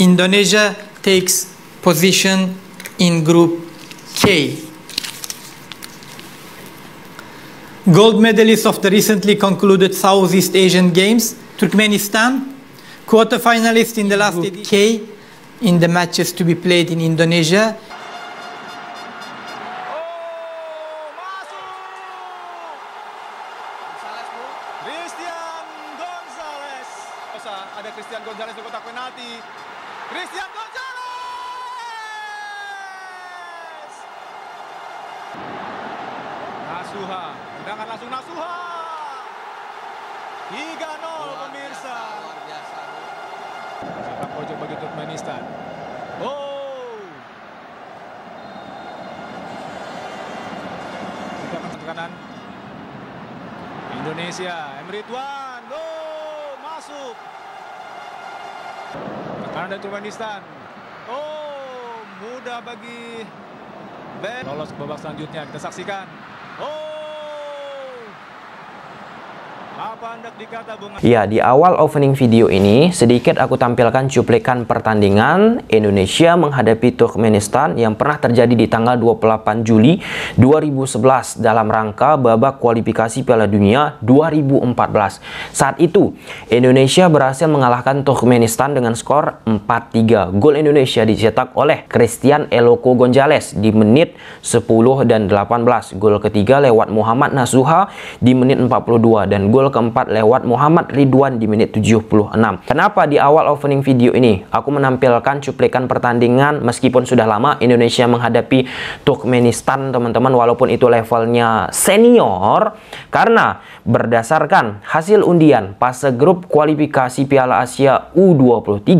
Indonesia takes position in Group K. Gold medalists of the recently concluded Southeast Asian Games, Turkmenistan, quarter-finalist in the last K in the matches to be played in Indonesia. Oh, Gonzalez Cristian Gonzalez. Nasuha, tendangan langsung Nasuha. 3-0 pemirsa. Luar biasa. pojok bagi Turkmenistan. Oh. Kita akan kanan. Indonesia, Emrituan. Belanda Turkmenistan. Oh, mudah bagi Ben. Lolos ke babak selanjutnya, kita saksikan. Oh, Ya, di awal opening video ini, sedikit aku tampilkan cuplikan pertandingan Indonesia menghadapi Turkmenistan yang pernah terjadi di tanggal 28 Juli 2011 dalam rangka babak kualifikasi Piala Dunia 2014. Saat itu, Indonesia berhasil mengalahkan Turkmenistan dengan skor 4-3. Gol Indonesia dicetak oleh Christian Eloko Gonzalez di menit 10 dan 18. Gol ketiga lewat Muhammad Nasuha di menit 42 dan gol keempat lewat Muhammad Ridwan di menit 76. Kenapa di awal opening video ini aku menampilkan cuplikan pertandingan meskipun sudah lama Indonesia menghadapi Turkmenistan teman-teman walaupun itu levelnya senior karena berdasarkan hasil undian fase grup kualifikasi Piala Asia U23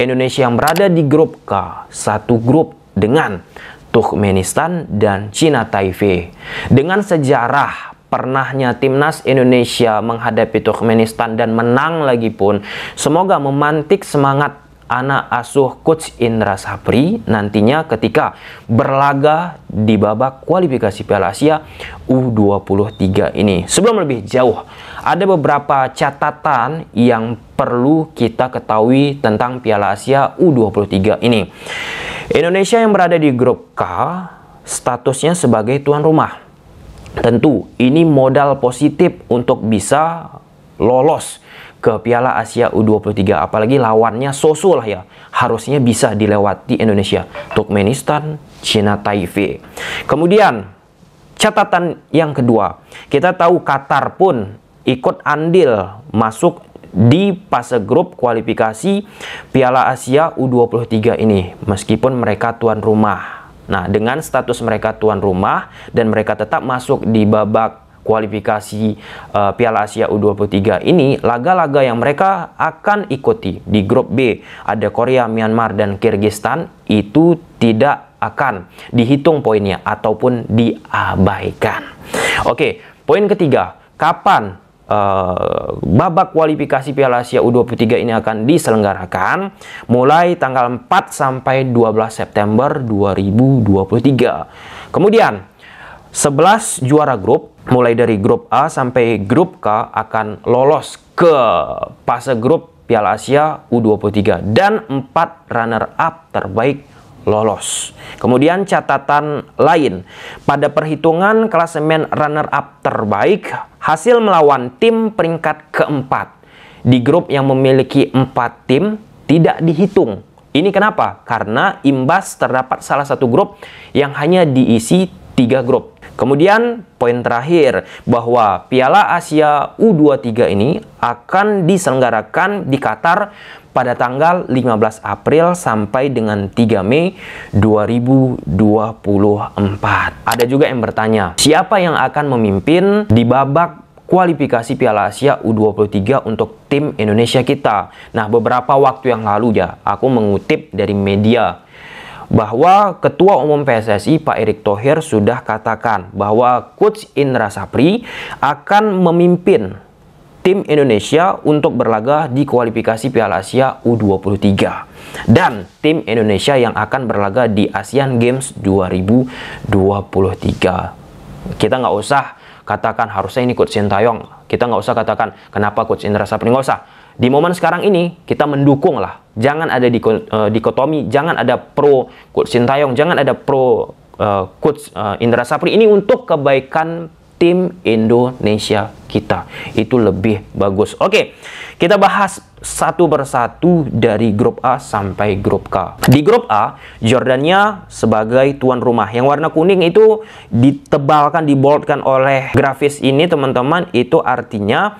Indonesia yang berada di grup K satu grup dengan Turkmenistan dan Cina Taipei dengan sejarah pernahnya timnas Indonesia menghadapi Turkmenistan dan menang lagi pun semoga memantik semangat anak asuh coach Indra Sapri nantinya ketika berlaga di babak kualifikasi Piala Asia U23 ini. Sebelum lebih jauh, ada beberapa catatan yang perlu kita ketahui tentang Piala Asia U23 ini. Indonesia yang berada di grup K statusnya sebagai tuan rumah Tentu ini modal positif untuk bisa lolos ke Piala Asia U23 apalagi lawannya Sosu lah ya harusnya bisa dilewati Indonesia Turkmenistan Cina Taipei kemudian catatan yang kedua kita tahu Qatar pun ikut andil masuk di fase grup kualifikasi Piala Asia U23 ini meskipun mereka tuan rumah Nah, dengan status mereka tuan rumah dan mereka tetap masuk di babak kualifikasi uh, Piala Asia U23 ini laga-laga yang mereka akan ikuti di grup B ada Korea, Myanmar dan Kyrgyzstan itu tidak akan dihitung poinnya ataupun diabaikan. Oke, poin ketiga, kapan uh, babak kualifikasi Piala Asia U23 ini akan diselenggarakan mulai tanggal 4 sampai 12 September 2023. Kemudian 11 juara grup mulai dari grup A sampai grup K akan lolos ke fase grup Piala Asia U23 dan 4 runner up terbaik lolos. Kemudian catatan lain, pada perhitungan klasemen runner-up terbaik, hasil melawan tim peringkat keempat di grup yang memiliki empat tim tidak dihitung. Ini kenapa? Karena imbas terdapat salah satu grup yang hanya diisi tiga grup. Kemudian poin terakhir bahwa Piala Asia U23 ini akan diselenggarakan di Qatar pada tanggal 15 April sampai dengan 3 Mei 2024. Ada juga yang bertanya, siapa yang akan memimpin di babak kualifikasi Piala Asia U23 untuk tim Indonesia kita? Nah, beberapa waktu yang lalu ya, aku mengutip dari media bahwa Ketua Umum PSSI Pak Erick Thohir sudah katakan bahwa Coach Indra Sapri akan memimpin tim Indonesia untuk berlaga di kualifikasi Piala Asia U23 dan tim Indonesia yang akan berlaga di Asian Games 2023. Kita nggak usah katakan harusnya ini Coach Sintayong. Kita nggak usah katakan kenapa Coach Indra Sapri nggak usah. Di momen sekarang ini kita mendukung lah. Jangan ada di eh, dikotomi, jangan ada pro coach Sintayong, jangan ada pro uh, eh, coach eh, Indra Sapri ini untuk kebaikan tim Indonesia kita. Itu lebih bagus. Oke, kita bahas satu persatu dari grup A sampai grup K. Di grup A, Jordania sebagai tuan rumah. Yang warna kuning itu ditebalkan, diboldkan oleh grafis ini teman-teman. Itu artinya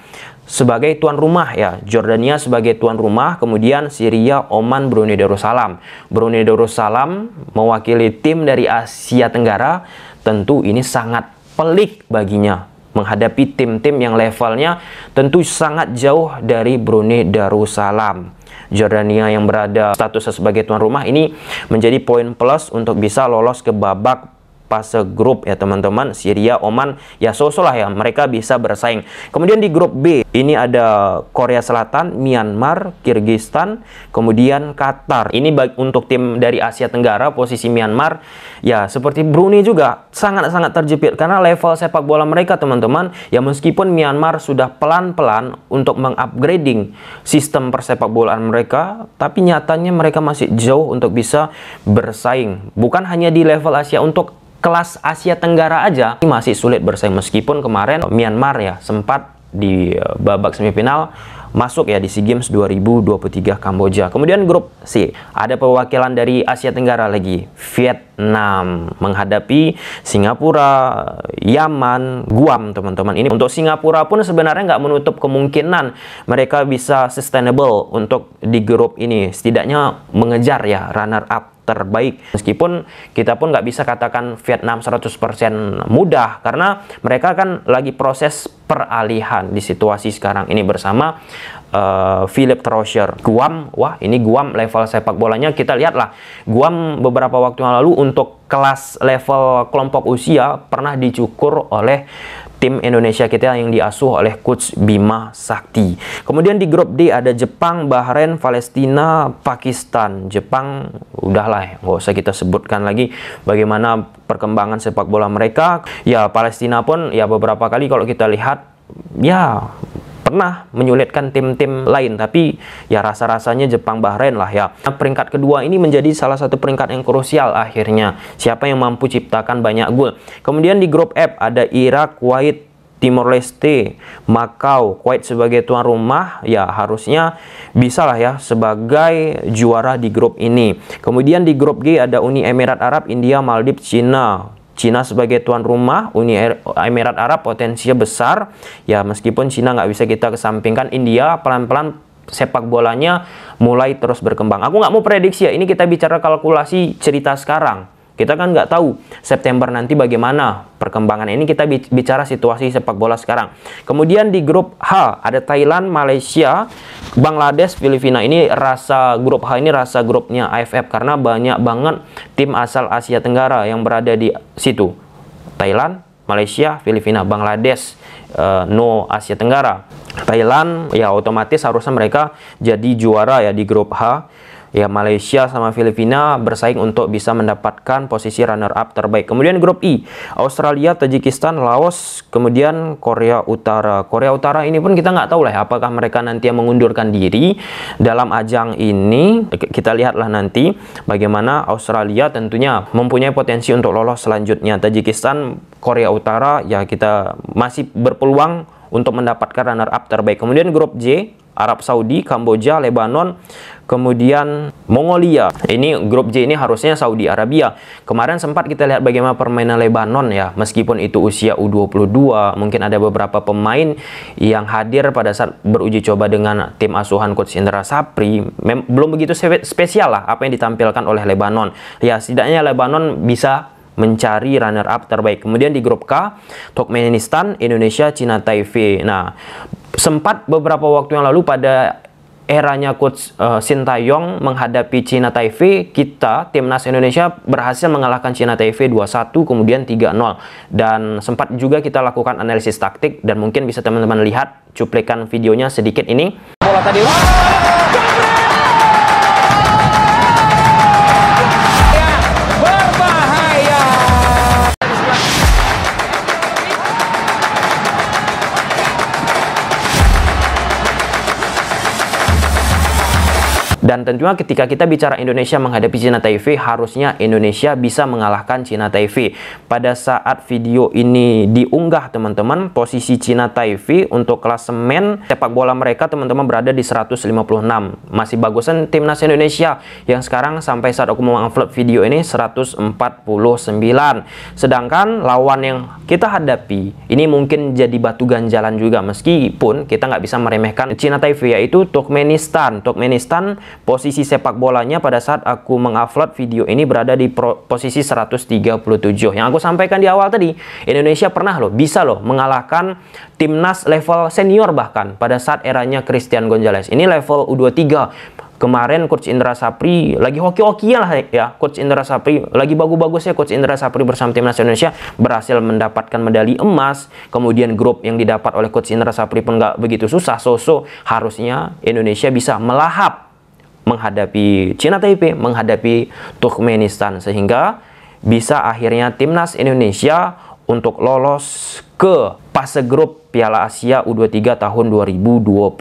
sebagai tuan rumah ya. Jordania sebagai tuan rumah, kemudian Syria, Oman, Brunei Darussalam. Brunei Darussalam mewakili tim dari Asia Tenggara, tentu ini sangat pelik baginya menghadapi tim-tim yang levelnya tentu sangat jauh dari Brunei Darussalam. Jordania yang berada status sebagai tuan rumah ini menjadi poin plus untuk bisa lolos ke babak fase grup ya teman-teman Syria, Oman, ya sosolah ya mereka bisa bersaing. Kemudian di grup B ini ada Korea Selatan, Myanmar, Kirgistan, kemudian Qatar. Ini baik untuk tim dari Asia Tenggara posisi Myanmar ya seperti Brunei juga sangat-sangat terjepit karena level sepak bola mereka teman-teman ya meskipun Myanmar sudah pelan-pelan untuk mengupgrading sistem persepak bolaan mereka tapi nyatanya mereka masih jauh untuk bisa bersaing bukan hanya di level Asia untuk kelas Asia Tenggara aja masih sulit bersaing meskipun kemarin Myanmar ya sempat di eh, babak semifinal masuk ya di SEA Games 2023 Kamboja. Kemudian grup C, ada perwakilan dari Asia Tenggara lagi, Vietnam menghadapi Singapura, Yaman, Guam teman-teman. Ini untuk Singapura pun sebenarnya nggak menutup kemungkinan mereka bisa sustainable untuk di grup ini, setidaknya mengejar ya runner up terbaik. Meskipun kita pun nggak bisa katakan Vietnam 100% mudah karena mereka kan lagi proses peralihan di situasi sekarang ini bersama uh, Philip Trosher. Guam, wah ini Guam level sepak bolanya kita lihatlah. Guam beberapa waktu yang lalu untuk kelas level kelompok usia pernah dicukur oleh tim Indonesia kita yang diasuh oleh coach Bima Sakti. Kemudian di grup D ada Jepang, Bahrain, Palestina, Pakistan. Jepang udahlah ya, nggak usah kita sebutkan lagi bagaimana perkembangan sepak bola mereka. Ya Palestina pun ya beberapa kali kalau kita lihat ya pernah menyulitkan tim-tim lain tapi ya rasa-rasanya Jepang Bahrain lah ya peringkat kedua ini menjadi salah satu peringkat yang krusial akhirnya siapa yang mampu ciptakan banyak gol kemudian di grup F ada Irak Kuwait Timor Leste, Makau, Kuwait sebagai tuan rumah ya harusnya bisalah ya sebagai juara di grup ini. Kemudian di grup G ada Uni Emirat Arab, India, Maldives, Cina, Cina sebagai tuan rumah, Uni Emirat Arab potensinya besar. Ya meskipun Cina nggak bisa kita kesampingkan, India pelan-pelan sepak bolanya mulai terus berkembang. Aku nggak mau prediksi ya, ini kita bicara kalkulasi cerita sekarang. Kita kan nggak tahu September nanti bagaimana perkembangan ini kita bicara situasi sepak bola sekarang. Kemudian di grup H ada Thailand, Malaysia, Bangladesh, Filipina. Ini rasa grup H ini rasa grupnya AFF karena banyak banget tim asal Asia Tenggara yang berada di situ. Thailand, Malaysia, Filipina, Bangladesh, uh, no Asia Tenggara. Thailand ya otomatis harusnya mereka jadi juara ya di grup H ya Malaysia sama Filipina bersaing untuk bisa mendapatkan posisi runner up terbaik. Kemudian grup I, e, Australia, Tajikistan, Laos, kemudian Korea Utara. Korea Utara ini pun kita nggak tahu lah ya, apakah mereka nanti yang mengundurkan diri dalam ajang ini. Kita lihatlah nanti bagaimana Australia tentunya mempunyai potensi untuk lolos selanjutnya. Tajikistan, Korea Utara ya kita masih berpeluang untuk mendapatkan runner up terbaik. Kemudian grup J, Arab Saudi, Kamboja, Lebanon, kemudian Mongolia. Ini grup J ini harusnya Saudi Arabia. Kemarin sempat kita lihat bagaimana permainan Lebanon ya, meskipun itu usia U22, mungkin ada beberapa pemain yang hadir pada saat beruji coba dengan tim asuhan coach Indra Sapri, Mem belum begitu spesial lah apa yang ditampilkan oleh Lebanon. Ya, setidaknya Lebanon bisa mencari runner up terbaik. Kemudian di grup K, Turkmenistan, Indonesia, Cina Taipei. Nah, sempat beberapa waktu yang lalu pada eranya coach uh, eh, Sintayong menghadapi Cina Taipei, kita timnas Indonesia berhasil mengalahkan Cina Taipei 2-1 kemudian 3-0 dan sempat juga kita lakukan analisis taktik dan mungkin bisa teman-teman lihat cuplikan videonya sedikit ini. Bola tadi. Wah! Dan tentunya ketika kita bicara Indonesia menghadapi Cina Taipei, harusnya Indonesia bisa mengalahkan Cina Taipei. Pada saat video ini diunggah teman-teman, posisi Cina Taipei untuk klasemen sepak bola mereka teman-teman berada di 156. Masih bagusan timnas Indonesia yang sekarang sampai saat aku mengupload video ini 149. Sedangkan lawan yang kita hadapi ini mungkin jadi batu ganjalan juga meskipun kita nggak bisa meremehkan Cina Taipei yaitu Turkmenistan. Turkmenistan Posisi sepak bolanya pada saat aku mengupload video ini berada di posisi 137. Yang aku sampaikan di awal tadi, Indonesia pernah loh, bisa loh mengalahkan timnas level senior bahkan pada saat eranya Christian Gonzalez. Ini level U23, kemarin Coach Indra Sapri lagi hoki-hokian lah ya Coach Indra Sapri lagi bagus-bagusnya Coach Indra Sapri bersama timnas Indonesia berhasil mendapatkan medali emas kemudian grup yang didapat oleh Coach Indra Sapri pun nggak begitu susah so, so harusnya Indonesia bisa melahap menghadapi Cina Taipei, menghadapi Turkmenistan sehingga bisa akhirnya timnas Indonesia untuk lolos ke fase grup Piala Asia U23 tahun 2024.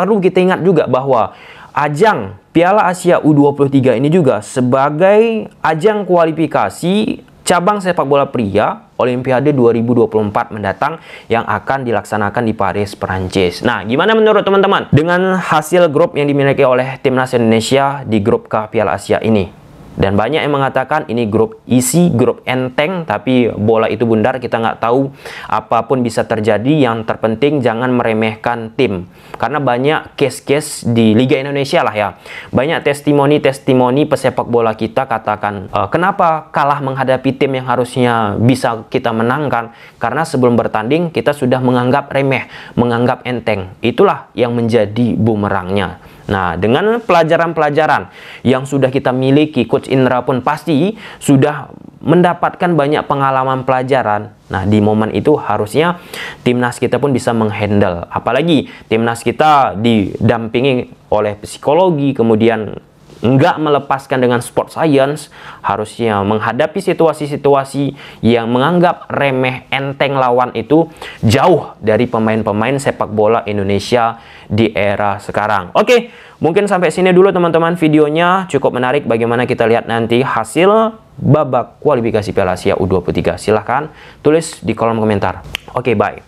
Perlu kita ingat juga bahwa ajang Piala Asia U23 ini juga sebagai ajang kualifikasi cabang sepak bola pria Olimpiade 2024 mendatang yang akan dilaksanakan di Paris, Perancis. Nah, gimana menurut teman-teman dengan hasil grup yang dimiliki oleh timnas Indonesia di grup K Piala Asia ini? Dan banyak yang mengatakan ini grup isi, grup enteng, tapi bola itu bundar, kita nggak tahu apapun bisa terjadi. Yang terpenting jangan meremehkan tim. Karena banyak case-case di Liga Indonesia lah ya. Banyak testimoni-testimoni pesepak bola kita katakan, e, kenapa kalah menghadapi tim yang harusnya bisa kita menangkan? Karena sebelum bertanding kita sudah menganggap remeh, menganggap enteng. Itulah yang menjadi bumerangnya. Nah, dengan pelajaran-pelajaran yang sudah kita miliki, Coach Indra pun pasti sudah mendapatkan banyak pengalaman pelajaran. Nah, di momen itu harusnya timnas kita pun bisa menghandle. Apalagi timnas kita didampingi oleh psikologi, kemudian nggak melepaskan dengan sport science, harusnya menghadapi situasi-situasi yang menganggap remeh enteng lawan itu jauh dari pemain-pemain sepak bola Indonesia di era sekarang. Oke, mungkin sampai sini dulu teman-teman videonya cukup menarik bagaimana kita lihat nanti hasil babak kualifikasi Piala Asia U23. Silahkan tulis di kolom komentar. Oke, bye.